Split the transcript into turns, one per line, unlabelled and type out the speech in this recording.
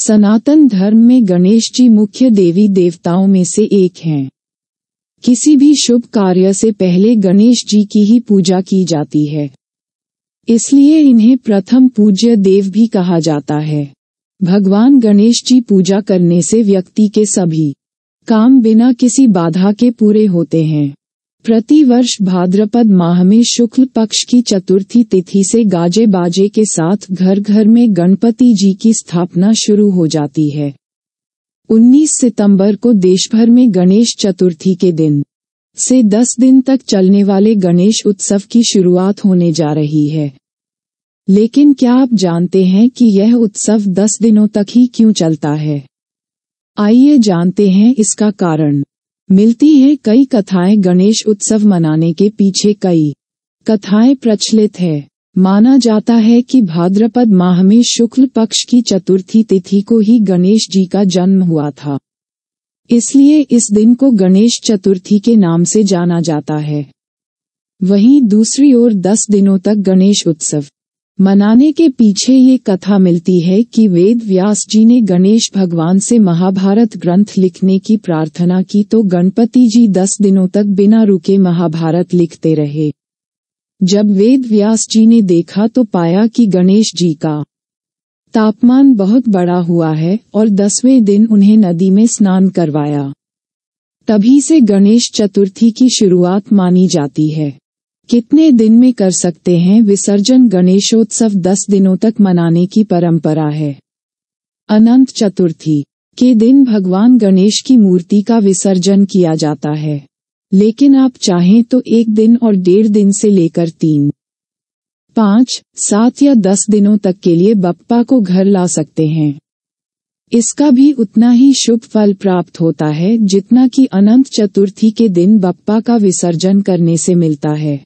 सनातन धर्म में गणेश जी मुख्य देवी देवताओं में से एक हैं। किसी भी शुभ कार्य से पहले गणेश जी की ही पूजा की जाती है इसलिए इन्हें प्रथम पूज्य देव भी कहा जाता है भगवान गणेश जी पूजा करने से व्यक्ति के सभी काम बिना किसी बाधा के पूरे होते हैं प्रतिवर्ष भाद्रपद माह में शुक्ल पक्ष की चतुर्थी तिथि से गाजे बाजे के साथ घर घर में गणपति जी की स्थापना शुरू हो जाती है 19 सितंबर को देशभर में गणेश चतुर्थी के दिन से 10 दिन तक चलने वाले गणेश उत्सव की शुरुआत होने जा रही है लेकिन क्या आप जानते हैं कि यह उत्सव 10 दिनों तक ही क्यों चलता है आइए जानते हैं इसका कारण मिलती है कई कथाएं गणेश उत्सव मनाने के पीछे कई कथाएं प्रचलित है माना जाता है कि भाद्रपद माह में शुक्ल पक्ष की चतुर्थी तिथि को ही गणेश जी का जन्म हुआ था इसलिए इस दिन को गणेश चतुर्थी के नाम से जाना जाता है वहीं दूसरी ओर दस दिनों तक गणेश उत्सव मनाने के पीछे ये कथा मिलती है कि वेद व्यास जी ने गणेश भगवान से महाभारत ग्रंथ लिखने की प्रार्थना की तो गणपति जी दस दिनों तक बिना रुके महाभारत लिखते रहे जब वेद व्यास जी ने देखा तो पाया कि गणेश जी का तापमान बहुत बड़ा हुआ है और दसवें दिन उन्हें नदी में स्नान करवाया तभी से गणेश चतुर्थी की शुरुआत मानी जाती है कितने दिन में कर सकते हैं विसर्जन गणेशोत्सव दस दिनों तक मनाने की परंपरा है अनंत चतुर्थी के दिन भगवान गणेश की मूर्ति का विसर्जन किया जाता है लेकिन आप चाहें तो एक दिन और डेढ़ दिन से लेकर तीन पाँच सात या दस दिनों तक के लिए बप्पा को घर ला सकते हैं इसका भी उतना ही शुभ फल प्राप्त होता है जितना कि अनंत चतुर्थी के दिन बप्पा का विसर्जन करने से मिलता है